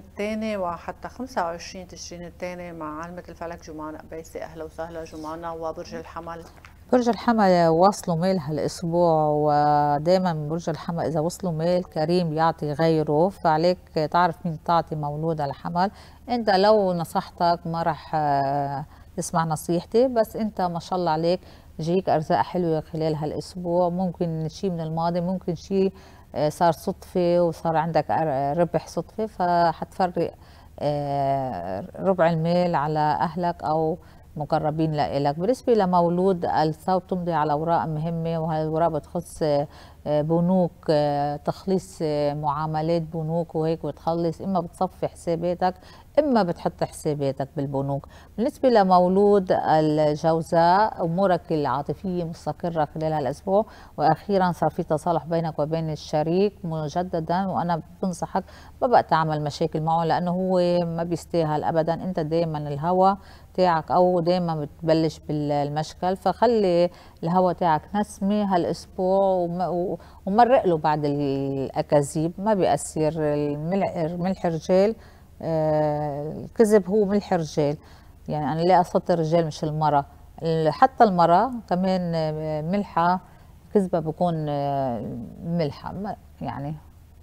الثاني وحتى 25 تشرين الثاني مع علمة الفلك جمان قبيسي أهلا وسهلا جمانة وبرج الحمل برج الحمل وصلوا ميل هالاسبوع ودائما برج الحمل اذا وصلوا ميل كريم يعطي غيره فعليك تعرف مين تعطي مولود الحمل انت لو نصحتك ما راح آه، تسمع نصيحتي بس انت ما شاء الله عليك جيك ارزاق حلوه خلال هالاسبوع ممكن شيء من الماضي ممكن شيء آه، صار صدفه وصار عندك ربح صدفه فحتفرق آه، ربع الميل على أهلك أو مقربين لإلك بالنسبة لمولود الثوب تمضي على أوراق مهمة وهي الأوراق بتخص آه، بنوك آه، تخليص آه، معاملات بنوك وهيك وتخلص اما بتصفي حساباتك اما بتحط حساباتك بالبنوك بالنسبه لمولود الجوزاء امورك العاطفيه مستقره خلال هالاسبوع واخيرا صار في تصالح بينك وبين الشريك مجددا وانا بنصحك ما بقى تعمل مشاكل معه لانه هو ما بيستاهل ابدا انت دائما الهوى تاعك او دائما بتبلش بالمشكل فخلي الهوى تاعك نسمه هالاسبوع ومرق له بعض الاكاذيب ما بيأثر الملح, ملح الرجال آه، الكذب هو ملح الرجال يعني انا لا اصوت الرجال مش المراه حتى المراه كمان آه، ملحه كذبه بكون آه، ملحه يعني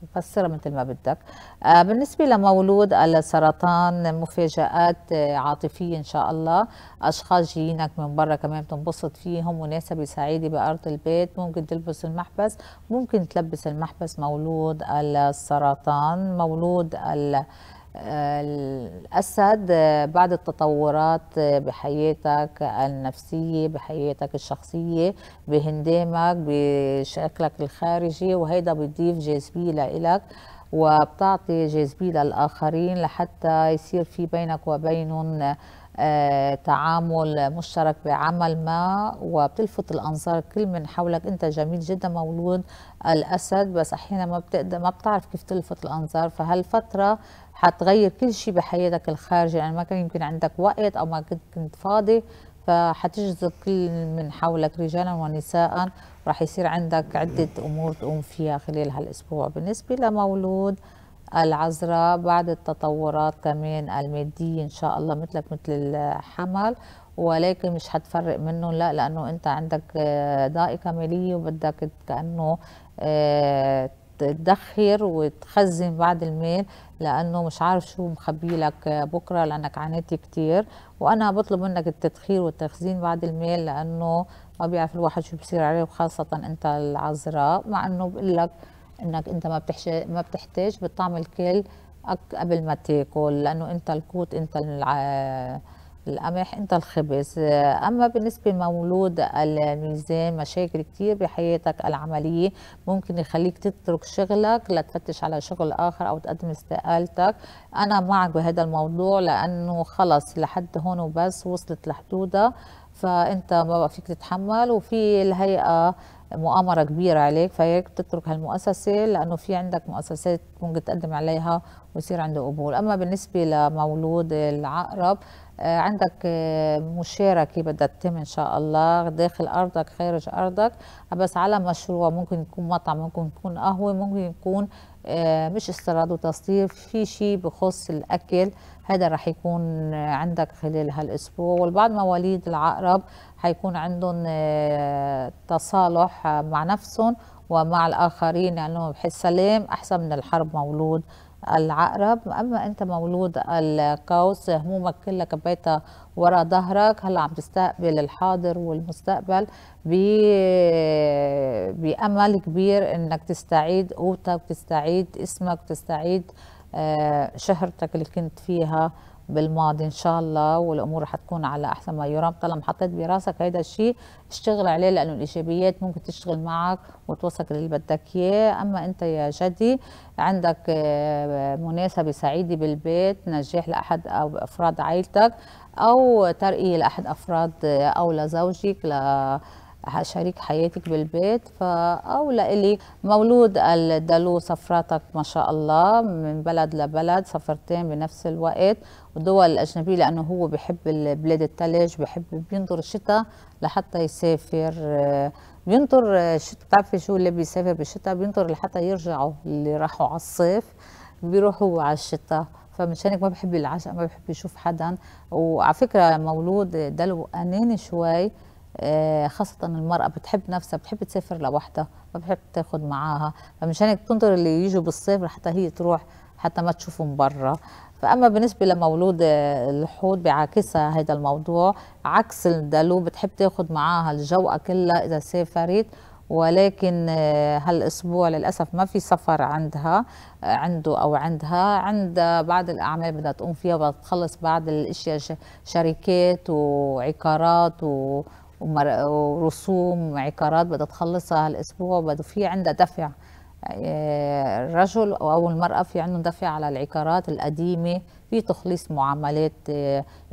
مفسرة مثل ما بدك آه، بالنسبة لمولود السرطان مفاجآت آه، عاطفية إن شاء الله أشخاص جايينك من برا كمان بتنبسط فيهم مناسبة سعيدة بأرض البيت ممكن تلبس المحبس ممكن تلبس المحبس مولود السرطان مولود السرطان الأسد بعد التطورات بحياتك النفسية بحياتك الشخصية بهندامك بشكلك الخارجي وهيدا بيضيف جاذبية لإلك وبتعطي جاذبية للآخرين لحتى يصير في بينك وبينهم آه، تعامل مشترك بعمل ما وبتلفت الانظار كل من حولك انت جميل جدا مولود الاسد بس احيانا ما بتقدر ما بتعرف كيف تلفت الانظار فهالفتره حتغير كل شيء بحياتك الخارجي يعني ما كان يمكن عندك وقت او ما كنت, كنت فاضي فحتجذب كل من حولك رجالا ونساء راح يصير عندك عده امور تقوم فيها خلال هالاسبوع بالنسبه لمولود العذراء بعد التطورات كمان المادية إن شاء الله مثلك مثل الحمل ولكن مش هتفرق منه لا لأنه أنت عندك آه، ضائقة مالية وبدك كأنه آه، تدخر وتخزن بعض المال لانه مش عارف شو مخبي لك آه، بكره لانك عانيت كتير وانا بطلب منك التدخير والتخزين بعض المال لانه ما بيعرف الواحد شو بصير عليه وخاصه انت العذراء مع انه بقول لك انك انت ما بتحش ما بتحتاج بالطعم الكل قبل ما تاكل لانه انت الكوت انت القمح انت الخبز اما بالنسبه لمولود الميزان مشاكل كثير بحياتك العمليه ممكن يخليك تترك شغلك لتفتش على شغل اخر او تقدم استقالتك انا معك بهذا الموضوع لانه خلص لحد هون وبس وصلت لحدودها فانت ما بقى فيك تتحمل وفي الهيئه مؤامره كبيره عليك فهيك بتترك هالمؤسسه لانه في عندك مؤسسات ممكن تقدم عليها ويصير عنده قبول اما بالنسبه لمولود العقرب آه، عندك آه، مشاركة بدها تتم إن شاء الله داخل أرضك خارج أرضك بس على مشروع ممكن يكون مطعم ممكن يكون قهوة ممكن يكون آه، مش استيراد وتصدير في شيء بخص الأكل هذا رح يكون عندك خلال هالأسبوع والبعض مواليد العقرب حيكون عندهم تصالح يصلح مع نفسهم ومع الآخرين يعني لأنه بحيث سلام أحسن من الحرب مولود العقرب أما أنت مولود القوس همومك كلها كبيتها ورا ظهرك هلا عم تستقبل الحاضر والمستقبل بأمل كبير أنك تستعيد قوتك تستعيد اسمك تستعيد آه، شهرتك اللي كنت فيها بالماضي ان شاء الله والامور رح تكون على احسن ما يرام طالما حطيت براسك هيدا الشيء اشتغل عليه لانه الايجابيات ممكن تشتغل معك وتوصلك للي بدك اياه اما انت يا جدي عندك آه، مناسبه سعيده بالبيت نجاح لاحد او افراد عائلتك او ترقيه لاحد افراد آه، او لزوجك ل شريك حياتك بالبيت فأولى إلي مولود الدلو سفراتك ما شاء الله من بلد لبلد سفرتين بنفس الوقت ودول الأجنبية لأنه هو بحب بلاد الثلج بحب بينطر الشتاء لحتى يسافر بينطر الشتاء بتعرفي شو اللي بيسافر بالشتاء بينطر لحتى يرجعوا اللي راحوا على الصيف بيروحوا على الشتاء فمشان هيك ما بحب العشاء ما بحب يشوف حدا وعلى فكره مولود دلو اناني شوي آه، خاصة المرأة بتحب نفسها بتحب تسافر لوحدها ما بتحب تاخد معاها فمشان بتنطر اللي يجوا بالصيف حتى هي تروح حتى ما تشوفهم برا فاما بالنسبه لمولود آه، الحوت بيعاكسها هذا الموضوع عكس الدلو بتحب تاخد معاها الجوقه كلها اذا سافرت ولكن آه، هالاسبوع للاسف ما في سفر عندها عنده او عندها عندها بعض الاعمال بدها تقوم فيها بدها تخلص بعض الاشياء شركات وعقارات و ورسوم عقارات بدها تخلصها هالاسبوع بده في عندها دفع آه، الرجل او المراه في عندهم دفع على العقارات القديمه في تخليص معاملات آه،